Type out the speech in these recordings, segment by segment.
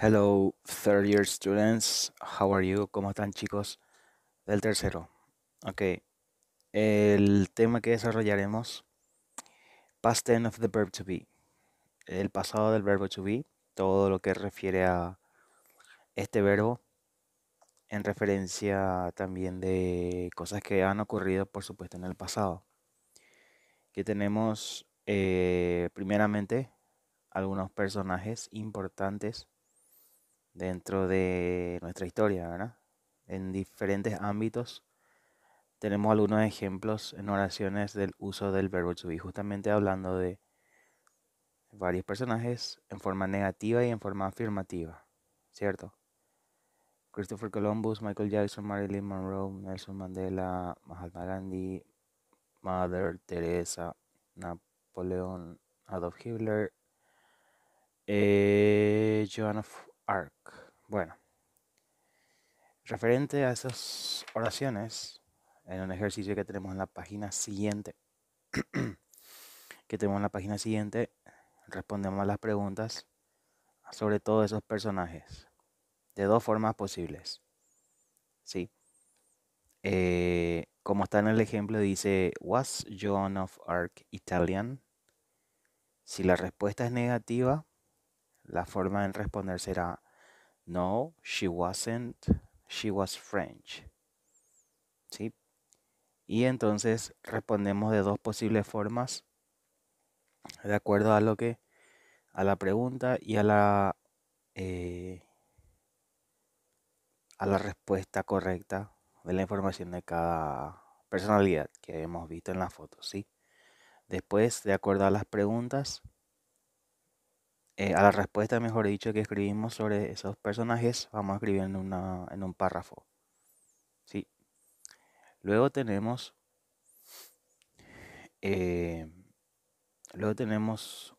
Hello, third year students. How are you? ¿Cómo están, chicos? Del tercero. Ok. El tema que desarrollaremos: Past tense of the verb to be. El pasado del verbo to be. Todo lo que refiere a este verbo. En referencia también de cosas que han ocurrido, por supuesto, en el pasado. Que tenemos, eh, primeramente, algunos personajes importantes dentro de nuestra historia, ¿verdad? En diferentes ámbitos tenemos algunos ejemplos en oraciones del uso del verbo to be, justamente hablando de varios personajes en forma negativa y en forma afirmativa, ¿cierto? Christopher Columbus, Michael Jackson, Marilyn Monroe, Nelson Mandela, Mahatma Gandhi, Mother Teresa, Napoleón, Adolf Hitler, eh, arc. Bueno, referente a esas oraciones, en un ejercicio que tenemos en la página siguiente, que tenemos en la página siguiente, respondemos a las preguntas sobre todos esos personajes de dos formas posibles. ¿Sí? Eh, como está en el ejemplo, dice, ¿Was John of Arc Italian? Si la respuesta es negativa, la forma en responder será No, she wasn't, she was French. ¿Sí? Y entonces respondemos de dos posibles formas, de acuerdo a lo que, a la pregunta y a la, eh, a la respuesta correcta de la información de cada personalidad que hemos visto en la foto, ¿sí? Después, de acuerdo a las preguntas, eh, a la respuesta, mejor dicho, que escribimos sobre esos personajes, vamos a escribir en, un párrafo. ¿sí? Luego tenemos... Eh, luego tenemos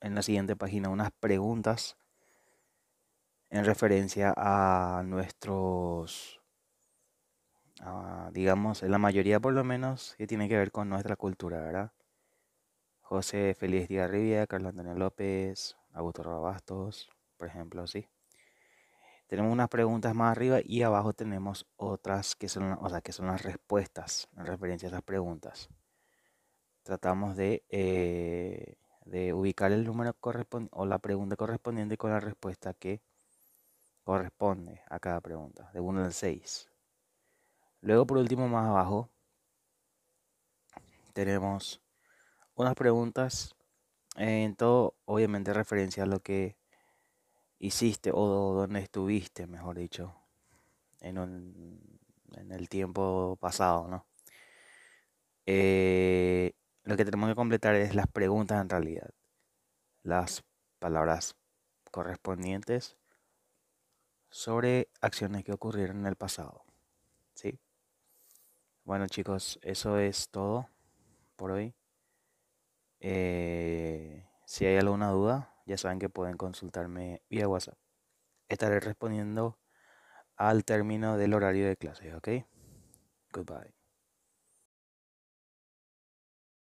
en la siguiente página unas preguntas en referencia a nuestros, digamos, en la mayoría por lo menos, que tiene que ver con nuestra cultura, ¿verdad? José Feliz Díaz Rivia, Carlos Antonio López, Augusto todos, por ejemplo, sí. Tenemos unas preguntas más arriba y abajo tenemos otras que son, o que son las respuestas en referencia a esas preguntas. Tratamos de, eh, de ubicar el número correspondiente o la pregunta correspondiente con la respuesta que corresponde a cada pregunta, de 1 al 6. Luego, por último, más abajo, tenemos unas preguntas en todo, obviamente, referencia a lo que hiciste o donde estuviste, mejor dicho, en, el tiempo pasado, ¿no? Eh, lo que tenemos que completar es las preguntas en realidad, las palabras correspondientes sobre acciones que ocurrieron en el pasado, ¿sí? Bueno chicos, eso es todo por hoy. Eh, si hay alguna duda, ya saben que pueden consultarme vía WhatsApp. Estaré respondiendo al término del horario de clases, ¿ok? Goodbye.